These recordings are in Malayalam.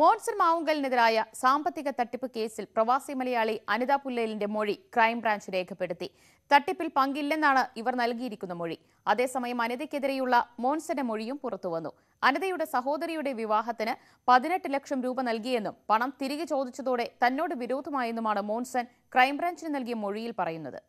മോൺസൺ മാവുങ്കലിനെതിരായ സാമ്പത്തിക തട്ടിപ്പ് കേസിൽ പ്രവാസി മലയാളി അനിത പുല്ലേലിന്റെ മൊഴി ക്രൈംബ്രാഞ്ച് രേഖപ്പെടുത്തി തട്ടിപ്പിൽ പങ്കില്ലെന്നാണ് ഇവർ നൽകിയിരിക്കുന്ന മൊഴി അതേസമയം അനിതയ്ക്കെതിരെയുള്ള മോൺസന്റെ മൊഴിയും പുറത്തുവന്നു അനിതയുടെ സഹോദരിയുടെ വിവാഹത്തിന് പതിനെട്ട് ലക്ഷം രൂപ നൽകിയെന്നും പണം തിരികെ ചോദിച്ചതോടെ തന്നോട് വിരോധമായെന്നുമാണ് മോൺസൺ ക്രൈംബ്രാഞ്ചിന് നൽകിയ മൊഴിയിൽ പറയുന്നത്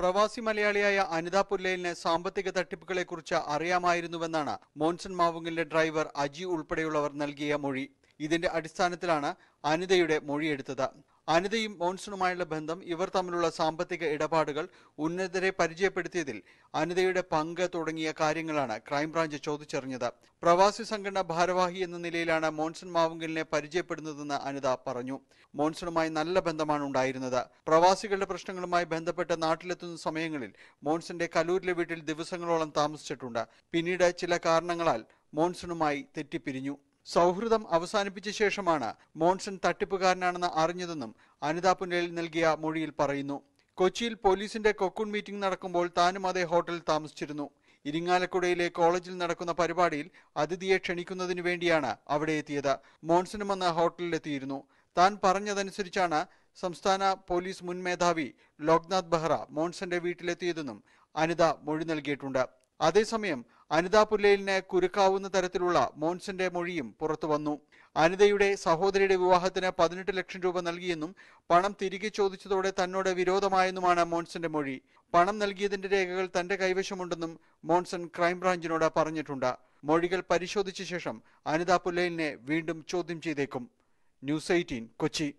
പ്രവാസി മലയാളിയായ അനിത പുല്ലയിലിന് സാമ്പത്തിക തട്ടിപ്പുകളെക്കുറിച്ച് അറിയാമായിരുന്നുവെന്നാണ് മോൻസൺ മാവുങ്ങലിന്റെ ഡ്രൈവർ അജി ഉൾപ്പെടെയുള്ളവർ നൽകിയ മൊഴി ഇതിന്റെ അടിസ്ഥാനത്തിലാണ് അനിതയുടെ മൊഴിയെടുത്തത് അനിതയും മോൺസണുമായുള്ള ബന്ധം ഇവർ തമ്മിലുള്ള സാമ്പത്തിക ഇടപാടുകൾ ഉന്നതരെ പരിചയപ്പെടുത്തിയതിൽ അനിതയുടെ പങ്ക് തുടങ്ങിയ കാര്യങ്ങളാണ് ക്രൈംബ്രാഞ്ച് ചോദിച്ചറിഞ്ഞത് പ്രവാസി സംഘടന ഭാരവാഹി എന്ന നിലയിലാണ് മോൺസൺ മാവുങ്കലിനെ പരിചയപ്പെടുന്നതെന്ന് അനിത പറഞ്ഞു മോൺസണുമായി നല്ല ബന്ധമാണ് ഉണ്ടായിരുന്നത് പ്രവാസികളുടെ പ്രശ്നങ്ങളുമായി ബന്ധപ്പെട്ട് നാട്ടിലെത്തുന്ന സമയങ്ങളിൽ മോൺസന്റെ കലൂരിലെ വീട്ടിൽ ദിവസങ്ങളോളം താമസിച്ചിട്ടുണ്ട് പിന്നീട് ചില കാരണങ്ങളാൽ മോൺസണുമായി തെറ്റിപ്പിരിഞ്ഞു സൗഹൃദം അവസാനിപ്പിച്ച ശേഷമാണ് മോൺസൺ തട്ടിപ്പുകാരനാണെന്ന് അറിഞ്ഞതെന്നും അനിതാ പുനേലിൽ നൽകിയ മൊഴിയിൽ പറയുന്നു കൊച്ചിയിൽ പോലീസിന്റെ കൊക്കുൺ മീറ്റിംഗ് നടക്കുമ്പോൾ താനും അതേ ഹോട്ടലിൽ താമസിച്ചിരുന്നു ഇരിങ്ങാലക്കുടയിലെ കോളേജിൽ നടക്കുന്ന പരിപാടിയിൽ അതിഥിയെ ക്ഷണിക്കുന്നതിനു വേണ്ടിയാണ് അവിടെ എത്തിയത് മോൺസനും അന്ന് ഹോട്ടലിലെത്തിയിരുന്നു താൻ പറഞ്ഞതനുസരിച്ചാണ് സംസ്ഥാന പോലീസ് മുൻ മേധാവി ലോക്നാഥ് ബെഹ്റ മോൺസന്റെ വീട്ടിലെത്തിയതെന്നും അനിത മൊഴി നൽകിയിട്ടുണ്ട് അതേസമയം അനിതാപുല്ലയിലിന് കുരുക്കാവുന്ന തരത്തിലുള്ള മോൻസന്റെ മൊഴിയും പുറത്തു വന്നു അനിതയുടെ സഹോദരിയുടെ വിവാഹത്തിന് പതിനെട്ട് ലക്ഷം രൂപ നൽകിയെന്നും പണം തിരികെ ചോദിച്ചതോടെ തന്നോട് വിരോധമായെന്നുമാണ് മോൻസന്റെ മൊഴി പണം നൽകിയതിന്റെ രേഖകൾ തന്റെ കൈവശമുണ്ടെന്നും മോൺസൺ ക്രൈംബ്രാഞ്ചിനോട് പറഞ്ഞിട്ടുണ്ട് മൊഴികൾ പരിശോധിച്ച ശേഷം അനിതാ പുല്ലയിലിനെ വീണ്ടും ചോദ്യം ചെയ്തേക്കും ന്യൂസ് എയ്റ്റീൻ കൊച്ചി